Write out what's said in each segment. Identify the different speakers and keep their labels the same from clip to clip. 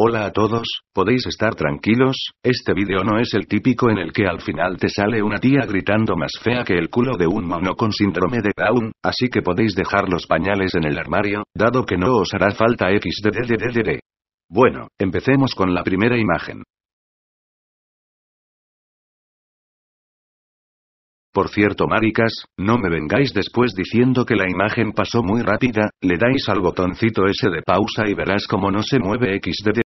Speaker 1: Hola a todos, podéis estar tranquilos, este vídeo no es el típico en el que al final te sale una tía gritando más fea que el culo de un mono con síndrome de Down, así que podéis dejar los pañales en el armario, dado que no os hará falta xdddd. Bueno, empecemos con la primera imagen. Por cierto maricas, no me vengáis después diciendo que la imagen pasó muy rápida, le dais al botoncito ese de pausa y verás como no se mueve XDD.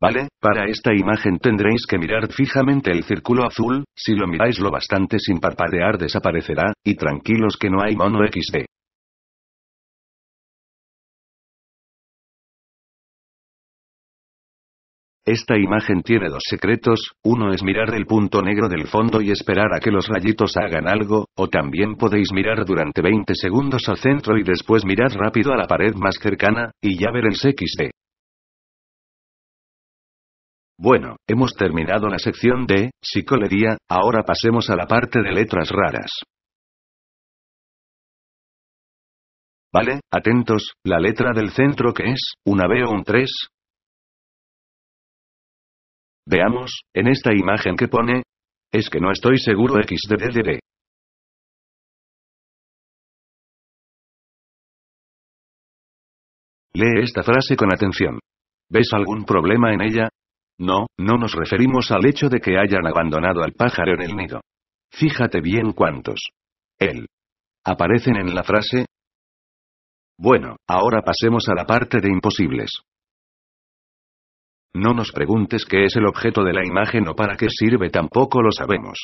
Speaker 1: ¿Vale? Para esta imagen tendréis que mirar fijamente el círculo azul, si lo miráis lo bastante sin parpadear desaparecerá, y tranquilos que no
Speaker 2: hay mono XD.
Speaker 1: Esta imagen tiene dos secretos, uno es mirar el punto negro del fondo y esperar a que los rayitos hagan algo, o también podéis mirar durante 20 segundos al centro y después mirar rápido a la pared más cercana, y ya veréis XD. Bueno, hemos terminado la sección de psicolería, ahora pasemos a la parte de letras raras. Vale, atentos, la letra del centro que es, una B
Speaker 2: o un 3. Veamos, en esta imagen que pone, es que no estoy seguro B. Lee esta frase con
Speaker 1: atención. ¿Ves algún problema en ella? No, no nos referimos al hecho de que hayan abandonado al pájaro en el nido. Fíjate bien cuántos. Él. ¿Aparecen en la frase? Bueno, ahora pasemos a la parte de imposibles. No nos preguntes qué es el objeto de la imagen o para qué sirve, tampoco lo sabemos.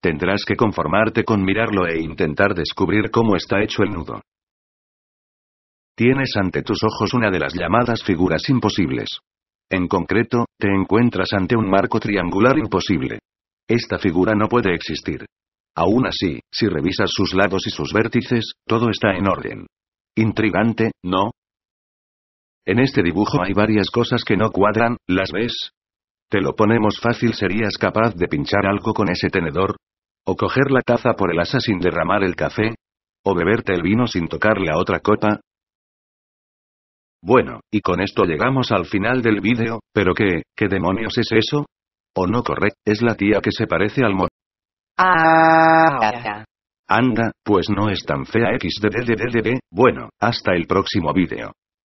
Speaker 1: Tendrás que conformarte con mirarlo e intentar descubrir cómo está hecho el nudo. Tienes ante tus ojos una de las llamadas figuras imposibles. En concreto, te encuentras ante un marco triangular imposible. Esta figura no puede existir. Aún así, si revisas sus lados y sus vértices, todo está en orden. Intrigante, ¿no? En este dibujo hay varias cosas que no cuadran, ¿las ves? Te lo ponemos fácil, ¿serías capaz de pinchar algo con ese tenedor? ¿O coger la taza por el asa sin derramar el café? ¿O beberte el vino sin tocar la otra copa? Bueno, y con esto llegamos al final del vídeo, pero ¿qué, qué demonios es eso? O no corre, es la tía que se parece al mo...
Speaker 2: Ah,
Speaker 1: Anda, pues no es tan fea xddddd, bueno, hasta el próximo vídeo.